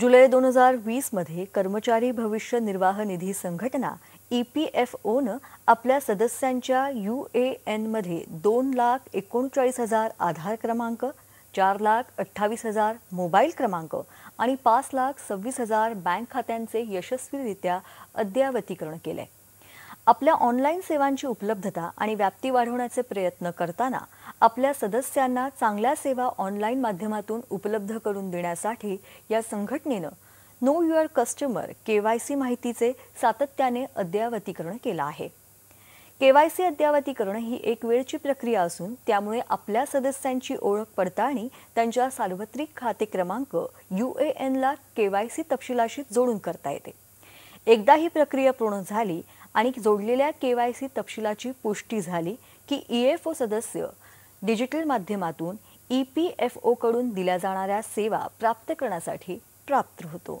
जुलै दोन हजार वीसमध्ये कर्मचारी भविष्य निर्वाह निधी संघटना ई पी एफ ओनं आपल्या सदस्यांच्या यू ए एनमध्ये दोन लाख एकोणचाळीस हजार आधार क्रमांक चार लाख अठ्ठावीस हजार मोबाईल क्रमांक आणि पाच लाख सव्वीस हजार बँक खात्यांचे यशस्वीरित्या अद्ययावतीकरण केले आपल्या ऑनलाईन सेवांची उपलब्धता आणि व्याप्ती वाढवण्याचे प्रयत्न करताना आपल्या सदस्यांना चांगल्या सेवा ऑनलाईन माध्यमातून उपलब्ध करून देण्यासाठी या संघटनेनं नो युअर कस्टमर केवायसी माहितीचे सातत्याने अद्ययावतीकरण केलं आहे केवायसी अद्ययावतीकरण ही एक वेळची प्रक्रिया असून त्यामुळे आपल्या सदस्यांची ओळख पडताळणी त्यांच्या सार्वत्रिक खाते क्रमांक यू ए एनला केवायसी तपशिलाशी जोडून करता येते एकदा ही प्रक्रिया पूर्ण झाली आणि जोडलेल्या के वाय सी तपशिलाची पुष्टी झाली की ई एफ ओ सदस्य डिजिटल माध्यमातून ई पी एफ ओकडून दिल्या जाणाऱ्या सेवा प्राप्त करण्यासाठी प्राप्त होतो